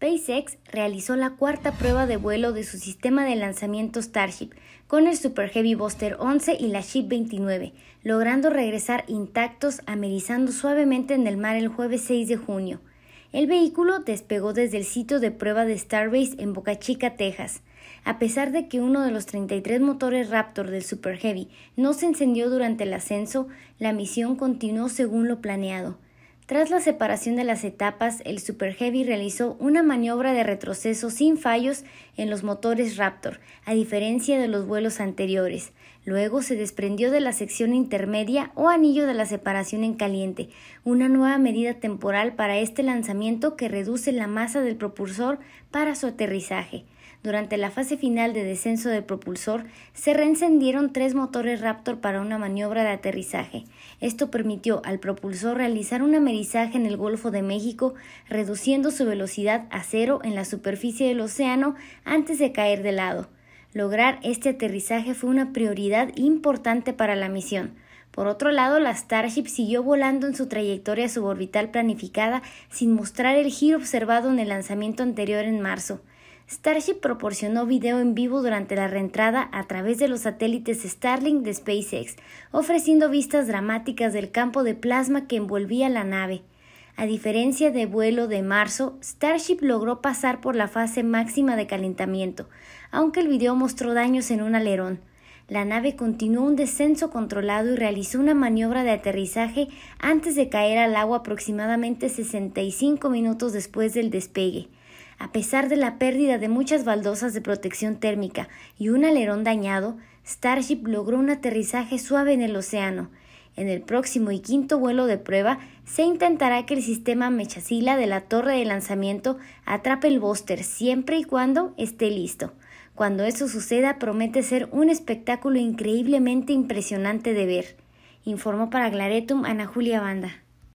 SpaceX realizó la cuarta prueba de vuelo de su sistema de lanzamiento Starship con el Super Heavy Buster 11 y la Ship 29, logrando regresar intactos amerizando suavemente en el mar el jueves 6 de junio. El vehículo despegó desde el sitio de prueba de Starbase en Boca Chica, Texas. A pesar de que uno de los 33 motores Raptor del Super Heavy no se encendió durante el ascenso, la misión continuó según lo planeado. Tras la separación de las etapas, el Super Heavy realizó una maniobra de retroceso sin fallos en los motores Raptor, a diferencia de los vuelos anteriores. Luego se desprendió de la sección intermedia o anillo de la separación en caliente, una nueva medida temporal para este lanzamiento que reduce la masa del propulsor para su aterrizaje. Durante la fase final de descenso del propulsor, se reencendieron tres motores Raptor para una maniobra de aterrizaje. Esto permitió al propulsor realizar un amerizaje en el Golfo de México, reduciendo su velocidad a cero en la superficie del océano antes de caer de lado. Lograr este aterrizaje fue una prioridad importante para la misión. Por otro lado, la Starship siguió volando en su trayectoria suborbital planificada sin mostrar el giro observado en el lanzamiento anterior en marzo. Starship proporcionó video en vivo durante la reentrada a través de los satélites Starlink de SpaceX, ofreciendo vistas dramáticas del campo de plasma que envolvía la nave. A diferencia de vuelo de marzo, Starship logró pasar por la fase máxima de calentamiento, aunque el video mostró daños en un alerón. La nave continuó un descenso controlado y realizó una maniobra de aterrizaje antes de caer al agua aproximadamente 65 minutos después del despegue. A pesar de la pérdida de muchas baldosas de protección térmica y un alerón dañado, Starship logró un aterrizaje suave en el océano. En el próximo y quinto vuelo de prueba se intentará que el sistema mechasila de la torre de lanzamiento atrape el bóster siempre y cuando esté listo. Cuando eso suceda promete ser un espectáculo increíblemente impresionante de ver, informó para Glaretum Ana Julia Banda.